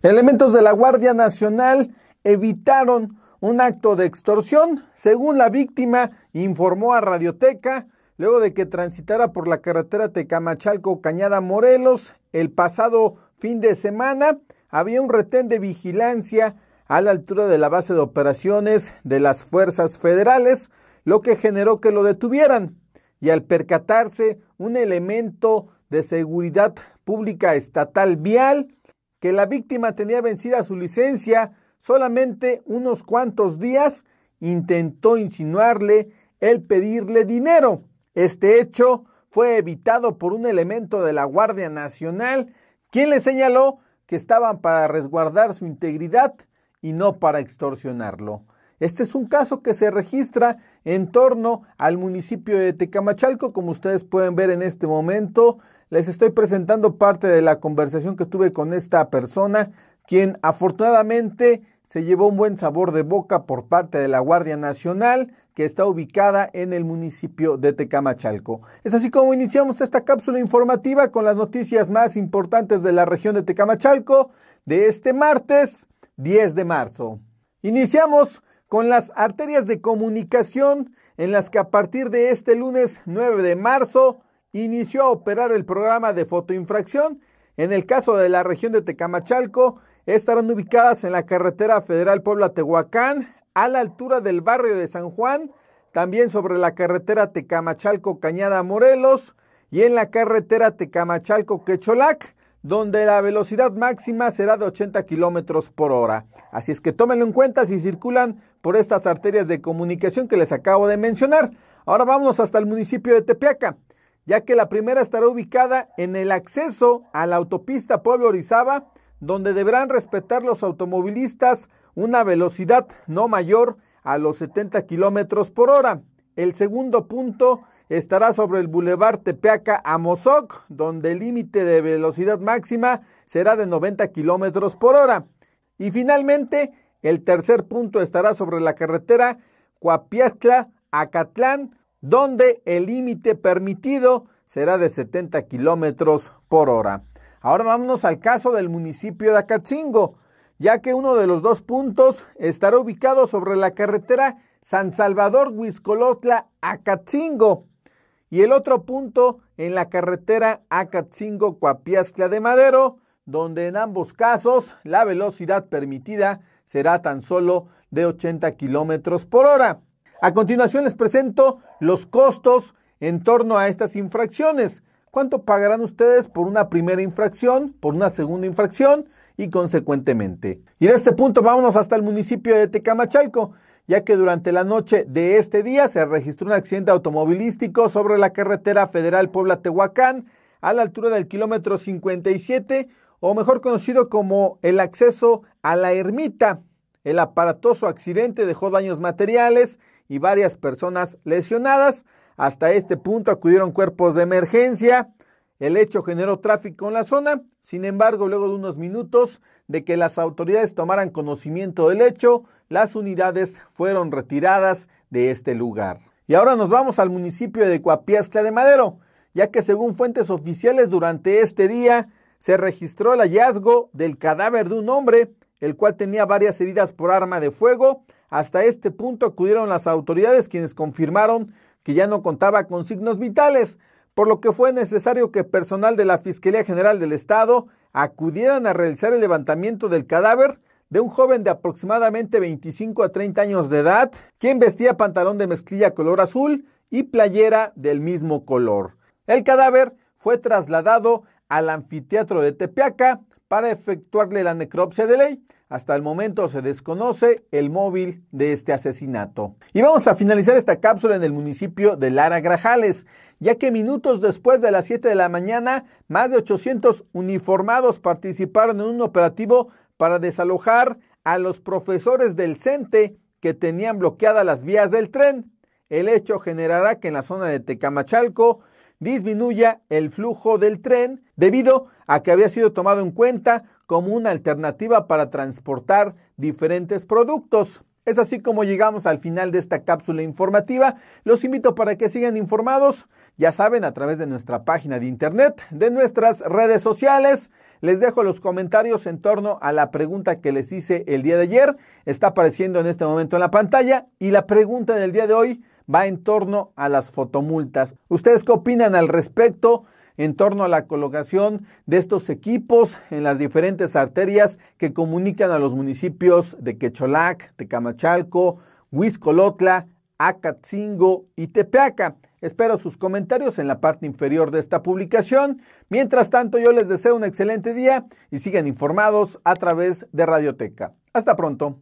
Elementos de la Guardia Nacional evitaron un acto de extorsión, según la víctima informó a Radioteca, luego de que transitara por la carretera Tecamachalco-Cañada Morelos el pasado fin de semana, había un retén de vigilancia a la altura de la base de operaciones de las fuerzas federales, lo que generó que lo detuvieran. Y al percatarse un elemento de seguridad pública estatal vial, que la víctima tenía vencida su licencia solamente unos cuantos días, intentó insinuarle el pedirle dinero. Este hecho fue evitado por un elemento de la Guardia Nacional, quien le señaló que estaban para resguardar su integridad y no para extorsionarlo. Este es un caso que se registra en torno al municipio de Tecamachalco, como ustedes pueden ver en este momento, les estoy presentando parte de la conversación que tuve con esta persona, quien afortunadamente se llevó un buen sabor de boca por parte de la Guardia Nacional, que está ubicada en el municipio de Tecamachalco. Es así como iniciamos esta cápsula informativa con las noticias más importantes de la región de Tecamachalco de este martes 10 de marzo. Iniciamos con las arterias de comunicación en las que a partir de este lunes 9 de marzo inició a operar el programa de fotoinfracción. En el caso de la región de Tecamachalco, estarán ubicadas en la carretera federal Puebla-Tehuacán, a la altura del barrio de San Juan, también sobre la carretera Tecamachalco-Cañada-Morelos y en la carretera Tecamachalco-Quecholac, donde la velocidad máxima será de 80 kilómetros por hora. Así es que tómenlo en cuenta si circulan por estas arterias de comunicación que les acabo de mencionar. Ahora vamos hasta el municipio de Tepeaca ya que la primera estará ubicada en el acceso a la autopista Pueblo Orizaba, donde deberán respetar los automovilistas una velocidad no mayor a los 70 kilómetros por hora. El segundo punto estará sobre el bulevar Tepeaca a Mozoc, donde el límite de velocidad máxima será de 90 kilómetros por hora. Y finalmente, el tercer punto estará sobre la carretera Cuapiazcla Acatlán donde el límite permitido será de 70 kilómetros por hora. Ahora vámonos al caso del municipio de Acatzingo, ya que uno de los dos puntos estará ubicado sobre la carretera San Salvador Huizcolotla Acatzingo y el otro punto en la carretera Acatzingo Cuapiascla de Madero, donde en ambos casos la velocidad permitida será tan solo de 80 kilómetros por hora. A continuación les presento los costos en torno a estas infracciones. ¿Cuánto pagarán ustedes por una primera infracción, por una segunda infracción y consecuentemente? Y de este punto vámonos hasta el municipio de Tecamachalco, ya que durante la noche de este día se registró un accidente automovilístico sobre la carretera federal Puebla-Tehuacán a la altura del kilómetro 57 o mejor conocido como el acceso a la ermita. El aparatoso accidente dejó daños materiales y varias personas lesionadas. Hasta este punto acudieron cuerpos de emergencia. El hecho generó tráfico en la zona. Sin embargo, luego de unos minutos de que las autoridades tomaran conocimiento del hecho, las unidades fueron retiradas de este lugar. Y ahora nos vamos al municipio de Cuapiasca de Madero, ya que según fuentes oficiales durante este día se registró el hallazgo del cadáver de un hombre el cual tenía varias heridas por arma de fuego. Hasta este punto acudieron las autoridades quienes confirmaron que ya no contaba con signos vitales, por lo que fue necesario que personal de la Fiscalía General del Estado acudieran a realizar el levantamiento del cadáver de un joven de aproximadamente 25 a 30 años de edad, quien vestía pantalón de mezclilla color azul y playera del mismo color. El cadáver fue trasladado al anfiteatro de Tepeaca, para efectuarle la necropsia de ley. Hasta el momento se desconoce el móvil de este asesinato. Y vamos a finalizar esta cápsula en el municipio de Lara Grajales, ya que minutos después de las 7 de la mañana, más de 800 uniformados participaron en un operativo para desalojar a los profesores del CENTE que tenían bloqueadas las vías del tren. El hecho generará que en la zona de Tecamachalco disminuya el flujo del tren debido a a que había sido tomado en cuenta como una alternativa para transportar diferentes productos. Es así como llegamos al final de esta cápsula informativa. Los invito para que sigan informados, ya saben, a través de nuestra página de internet, de nuestras redes sociales. Les dejo los comentarios en torno a la pregunta que les hice el día de ayer. Está apareciendo en este momento en la pantalla y la pregunta del día de hoy va en torno a las fotomultas. ¿Ustedes qué opinan al respecto? en torno a la colocación de estos equipos en las diferentes arterias que comunican a los municipios de Quecholac, Tecamachalco, Huizcolotla, Acatzingo y Tepeaca. Espero sus comentarios en la parte inferior de esta publicación. Mientras tanto, yo les deseo un excelente día y sigan informados a través de Radioteca. Hasta pronto.